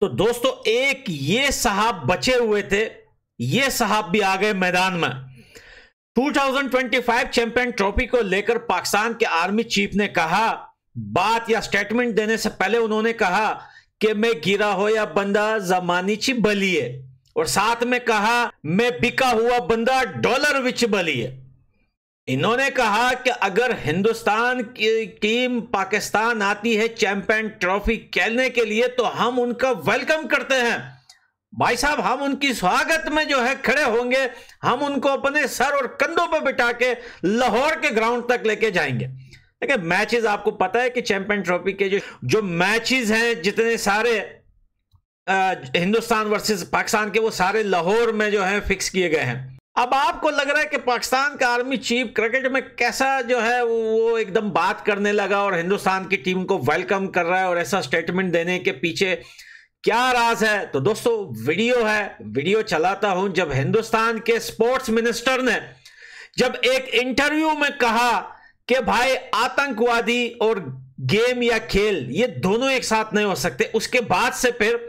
तो दोस्तों एक ये साहब बचे हुए थे ये साहब भी आ गए मैदान में 2025 चैंपियन ट्रॉफी को लेकर पाकिस्तान के आर्मी चीफ ने कहा बात या स्टेटमेंट देने से पहले उन्होंने कहा कि मैं गिरा हो या बंदा जमानी ची बलिए और साथ में कहा मैं बिका हुआ बंदा डॉलर विच बलिए इन्होंने कहा कि अगर हिंदुस्तान की टीम पाकिस्तान आती है चैंपियन ट्रॉफी खेलने के लिए तो हम उनका वेलकम करते हैं भाई साहब हम उनकी स्वागत में जो है खड़े होंगे हम उनको अपने सर और कंधों पर बिठा के लाहौर के ग्राउंड तक लेके जाएंगे देखिए मैचेस आपको पता है कि चैंपियन ट्रॉफी के जो जो मैचेस हैं जितने सारे आ, हिंदुस्तान वर्सेस पाकिस्तान के वो सारे लाहौर में जो है फिक्स किए गए हैं अब आपको लग रहा है कि पाकिस्तान का आर्मी चीफ क्रिकेट में कैसा जो है वो एकदम बात करने लगा और हिंदुस्तान की टीम को वेलकम कर रहा है और ऐसा स्टेटमेंट देने के पीछे क्या राज है तो दोस्तों वीडियो है वीडियो चलाता हूं जब हिंदुस्तान के स्पोर्ट्स मिनिस्टर ने जब एक इंटरव्यू में कहा कि भाई आतंकवादी और गेम या खेल ये दोनों एक साथ नहीं हो सकते उसके बाद से फिर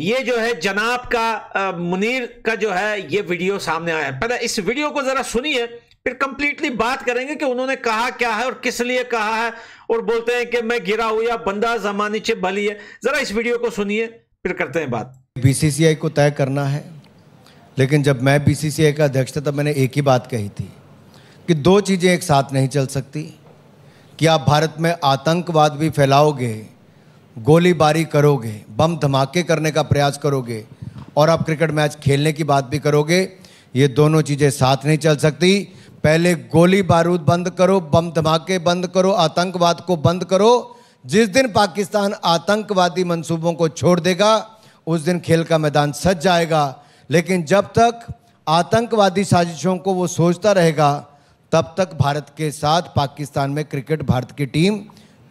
ये जो है जनाब का आ, मुनीर का जो है ये वीडियो सामने आया पहले इस वीडियो को जरा सुनिए फिर कंप्लीटली बात करेंगे कि उन्होंने कहा क्या है और किस लिए कहा है और बोलते हैं कि मैं गिरा हुआ बंदा जमानी चे भली है जरा इस वीडियो को सुनिए फिर करते हैं बात बीसीसीआई को तय करना है लेकिन जब मैं बीसीसीआई का अध्यक्ष था तब मैंने एक ही बात कही थी कि दो चीज़ें एक साथ नहीं चल सकती कि आप भारत में आतंकवाद भी फैलाओगे गोलीबारी करोगे बम धमाके करने का प्रयास करोगे और आप क्रिकेट मैच खेलने की बात भी करोगे ये दोनों चीज़ें साथ नहीं चल सकती पहले गोली बारूद बंद करो बम धमाके बंद करो आतंकवाद को बंद करो जिस दिन पाकिस्तान आतंकवादी मंसूबों को छोड़ देगा उस दिन खेल का मैदान सज जाएगा लेकिन जब तक आतंकवादी साजिशों को वो सोचता रहेगा तब तक भारत के साथ पाकिस्तान में क्रिकेट भारत की टीम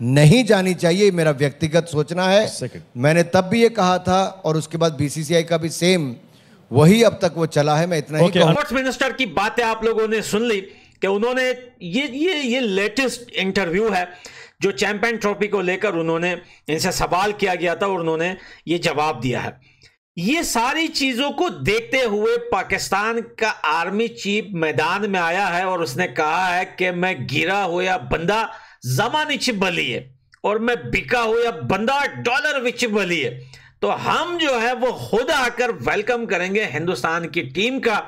नहीं जानी चाहिए मेरा व्यक्तिगत सोचना है Second. मैंने तब भी ये कहा था और उसके बाद बीसीसीआई का भी सेम वही अब तक वो चला है मैं इतना okay. ही स्पोर्ट्स मिनिस्टर की बातें आप लोगों ने सुन ली कि उन्होंने ये ये ये लेटेस्ट इंटरव्यू है जो चैंपियन ट्रॉफी को लेकर उन्होंने इनसे सवाल किया गया था और उन्होंने ये जवाब दिया है ये सारी चीजों को देखते हुए पाकिस्तान का आर्मी चीफ मैदान में आया है और उसने कहा है कि मैं गिरा हुआ बंदा जमानिच बलिए और मैं बिका हुआ बंदा डॉलर विच बलिए तो हम जो है वो खुद आकर वेलकम करेंगे हिंदुस्तान की टीम का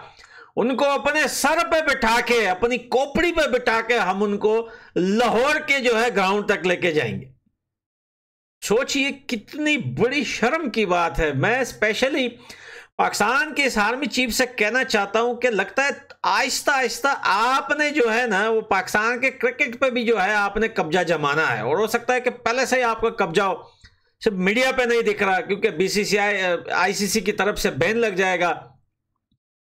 उनको अपने सर पे बिठा के अपनी कोपड़ी पे बिठा के हम उनको लाहौर के जो है ग्राउंड तक लेके जाएंगे सोचिए कितनी बड़ी शर्म की बात है मैं स्पेशली पाकिस्तान के इस आर्मी चीफ से कहना चाहता हूं कि लगता है आहिस्ता आहिस्ता आपने जो है ना वो पाकिस्तान के क्रिकेट पे भी जो है आपने कब्जा जमाना है और हो सकता है कि पहले से ही आपका कब्जा हो सिर्फ मीडिया पे नहीं दिख रहा क्योंकि बीसीसीआई आईसीसी की तरफ से बैन लग जाएगा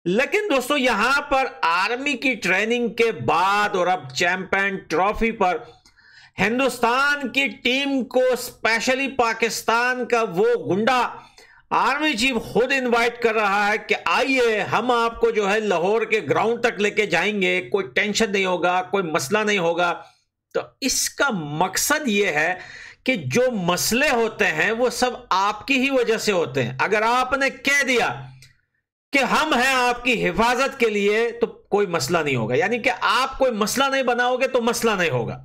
लेकिन दोस्तों यहां पर आर्मी की ट्रेनिंग के बाद और अब चैंपियन ट्रॉफी पर हिंदुस्तान की टीम को स्पेशली पाकिस्तान का वो गुंडा आर्मी चीफ खुद इनवाइट कर रहा है कि आइए हम आपको जो है लाहौर के ग्राउंड तक लेके जाएंगे कोई टेंशन नहीं होगा कोई मसला नहीं होगा तो इसका मकसद ये है कि जो मसले होते हैं वो सब आपकी ही वजह से होते हैं अगर आपने कह दिया कि हम हैं आपकी हिफाजत के लिए तो कोई मसला नहीं होगा यानी कि आप कोई मसला नहीं बनाओगे तो मसला नहीं होगा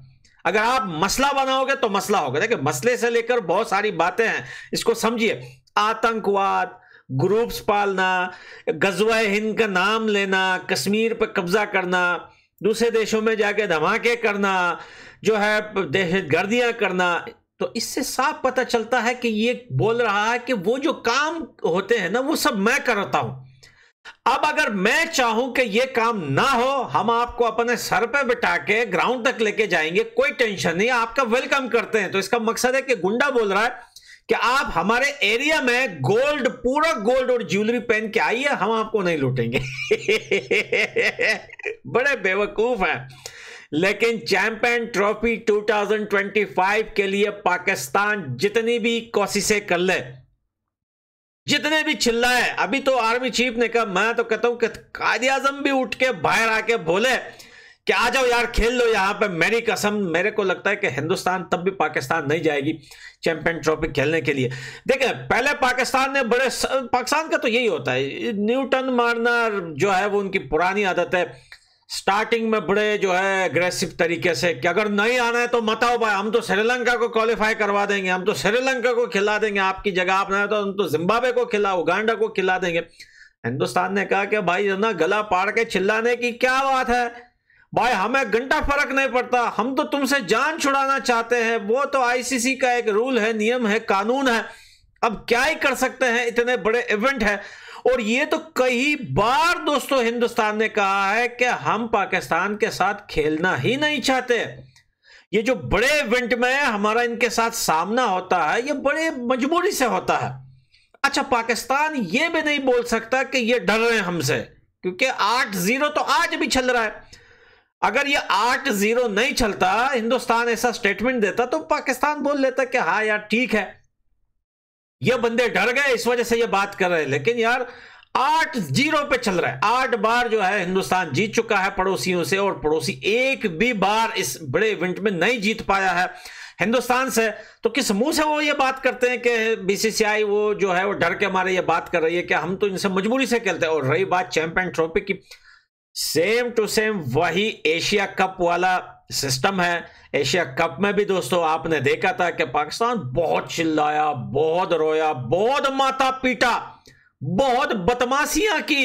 अगर आप मसला बनाओगे तो मसला होगा देखिए मसले से लेकर बहुत सारी बातें हैं इसको समझिए आतंकवाद ग्रुप्स पालना गजवा हिंद का नाम लेना कश्मीर पर कब्जा करना दूसरे देशों में जाके धमाके करना जो है दहशत गर्दियां करना तो इससे साफ पता चलता है कि ये बोल रहा है कि वो जो काम होते हैं ना वो सब मैं करता हूँ अब अगर मैं चाहूं कि ये काम ना हो हम आपको अपने सर पे बिठा के ग्राउंड तक लेके जाएंगे कोई टेंशन नहीं आपका वेलकम करते हैं तो इसका मकसद है कि गुंडा बोल रहा है कि आप हमारे एरिया में गोल्ड पूरा गोल्ड और ज्वेलरी पहन के आइए हम आपको नहीं लूटेंगे बड़े बेवकूफ हैं लेकिन चैंपियन ट्रॉफी 2025 के लिए पाकिस्तान जितनी भी कोशिशें कर ले जितने भी छिल्ला है अभी तो आर्मी चीफ ने कहा मैं तो कहता हूं कि कायद आजम भी उठ के बाहर आके बोले कि आ जाओ यार खेल लो यहाँ पर मेरी कसम मेरे को लगता है कि हिंदुस्तान तब भी पाकिस्तान नहीं जाएगी चैंपियन ट्रॉफी खेलने के लिए देखें पहले पाकिस्तान ने बड़े पाकिस्तान का तो यही होता है न्यूटन मारना जो है वो उनकी पुरानी आदत है स्टार्टिंग में बड़े जो है अग्रेसिव तरीके से कि अगर नहीं आना है तो मत आओ भाई हम तो श्रीलंका को क्वालिफाई करवा देंगे हम तो श्रीलंका को खिला देंगे आपकी जगह आप ना तो हम तो जिम्बाब्वे को खिला उगांडा को खिला देंगे हिंदुस्तान ने कहा कि भाई ना गला पाड़ के चिल्लाने की क्या बात है भाई हमें घंटा फर्क नहीं पड़ता हम तो तुमसे जान छुड़ाना चाहते हैं वो तो आईसीसी का एक रूल है नियम है कानून है अब क्या ही कर सकते हैं इतने बड़े इवेंट है और ये तो कई बार दोस्तों हिंदुस्तान ने कहा है कि हम पाकिस्तान के साथ खेलना ही नहीं चाहते ये जो बड़े इवेंट में हमारा इनके साथ सामना होता है ये बड़े मजबूरी से होता है अच्छा पाकिस्तान ये भी नहीं बोल सकता कि ये डर रहे हैं हमसे क्योंकि आठ जीरो तो आज भी चल रहा है अगर ये आठ जीरो नहीं चलता हिंदुस्तान ऐसा स्टेटमेंट देता तो पाकिस्तान बोल लेता कि हाँ यार ठीक है ये बंदे डर गए इस वजह से ये बात कर रहे हैं लेकिन यार आठ जीरो पे चल रहा है आठ बार जो है हिंदुस्तान जीत चुका है पड़ोसियों से और पड़ोसी एक भी बार इस बड़े इवेंट में नहीं जीत पाया है हिंदुस्तान से तो किस मुंह से वो ये बात करते हैं कि बीसीसीआई वो जो है वो डर के मारे ये बात कर रही है कि हम तो इनसे मजबूरी से खेलते हैं और रही बात चैंपियन ट्रॉफी की सेम टू सेम वही एशिया कप वाला सिस्टम है एशिया कप में भी दोस्तों आपने देखा था कि पाकिस्तान बहुत चिल्लाया बहुत रोया बहुत माता पीटा बहुत बदमाशियां की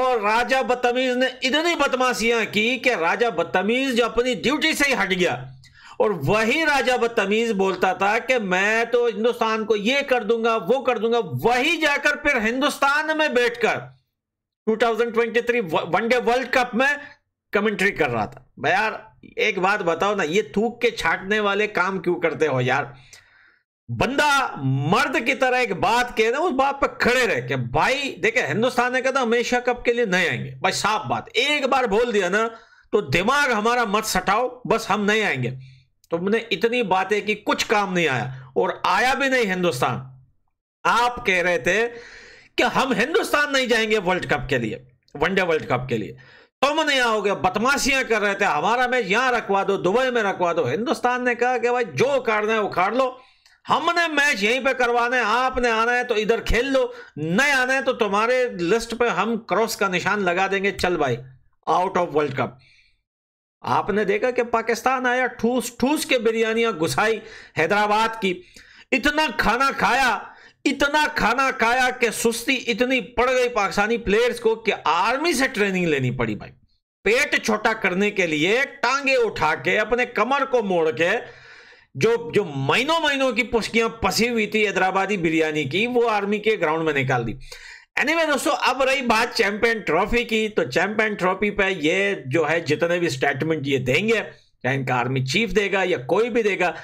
और राजा बदतमीज ने इतनी बदमाशियां की कि राजा बदतमीज जो अपनी ड्यूटी से ही हट गया और वही राजा बदतमीज बोलता था कि मैं तो हिंदुस्तान को ये कर दूंगा वो कर दूंगा वही जाकर फिर हिंदुस्तान में बैठकर 2023 वनडे वर्ल्ड कप में कमेंट्री कर रहा था भाई यार एक बात बताओ ना ये थूक के छाटने वाले काम क्यों करते हो यार बंदा मर्द की तरह एक बात कह ना उस बात पर खड़े रह के भाई देखे हिंदुस्तान ने कहा हमेशा कप के लिए नहीं आएंगे भाई साफ बात एक बार बोल दिया ना तो दिमाग हमारा मत सटाओ बस हम नहीं आएंगे तुमने तो इतनी बातें की कुछ काम नहीं आया और आया भी नहीं हिंदुस्तान आप कह रहे थे कि हम हिंदुस्तान नहीं जाएंगे वर्ल्ड कप के लिए वनडे वर्ल्ड कप के लिए तुम नहीं आओगे बदमाशियां कर रहे थे हमारा मैच यहां रखवा दो दुबई में रखवा दो हिंदुस्तान ने कहा कि भाई जो उखाड़ना है उखाड़ लो हमने मैच यहीं पे करवाना है आपने आना है तो इधर खेल लो नहीं आना है तो तुम्हारे लिस्ट पे हम क्रॉस का निशान लगा देंगे चल भाई आउट ऑफ वर्ल्ड कप आपने देखा कि पाकिस्तान आया ठूस ठूस के बिरयानियां घुसाई हैदराबाद की इतना खाना खाया इतना खाना खाया कि सुस्ती इतनी पड़ गई पाकिस्तानी प्लेयर्स को कि आर्मी से ट्रेनिंग लेनी पड़ी भाई पेट छोटा करने के लिए टांगे उठा के अपने कमर को मोड़ के जो जो महीनों महीनों की पुष्कियां पसी हुई थी हैदराबादी बिरयानी की वो आर्मी के ग्राउंड में निकाल दी एनीवे anyway, दोस्तों अब रही बात चैंपियन ट्रॉफी की तो चैंपियन ट्रॉफी पे ये जो है जितने भी स्टेटमेंट ये देंगे चाहे इनका आर्मी चीफ देगा या कोई भी देगा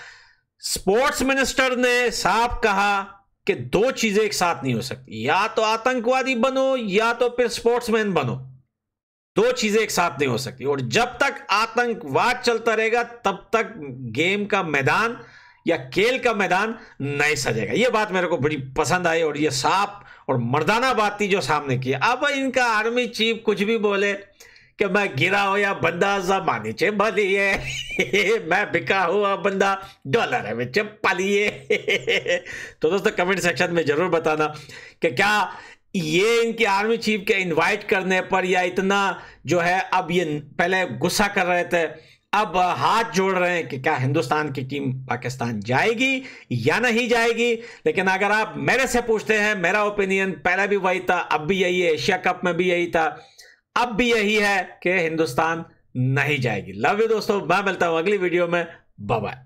स्पोर्ट्स मिनिस्टर ने साफ कहा कि दो चीजें एक साथ नहीं हो सकती या तो आतंकवादी बनो या तो फिर स्पोर्ट्समैन बनो दो चीजें एक साथ नहीं हो सकती और जब तक आतंकवाद चलता रहेगा तब तक गेम का मैदान या खेल का मैदान नहीं सजेगा यह बात मेरे को बड़ी पसंद आई और यह साफ और मर्दाना बात थी जो सामने की अब इनका आर्मी चीफ कुछ भी बोले कि मैं गिरा होया बंदा जमाने च बलिए मैं बिका हुआ बंदा डॉलर है बच्चे पालिए तो दोस्तों कमेंट सेक्शन में ज़रूर बताना कि क्या ये इनके आर्मी चीफ के इनवाइट करने पर या इतना जो है अब ये पहले गुस्सा कर रहे थे अब हाथ जोड़ रहे हैं कि क्या हिंदुस्तान की टीम पाकिस्तान जाएगी या नहीं जाएगी लेकिन अगर आप मेरे से पूछते हैं मेरा ओपिनियन पहले भी वही था अब भी यही है एशिया कप में भी यही था अब भी यही है कि हिंदुस्तान नहीं जाएगी लव यू दोस्तों मैं मिलता हूं अगली वीडियो में बाय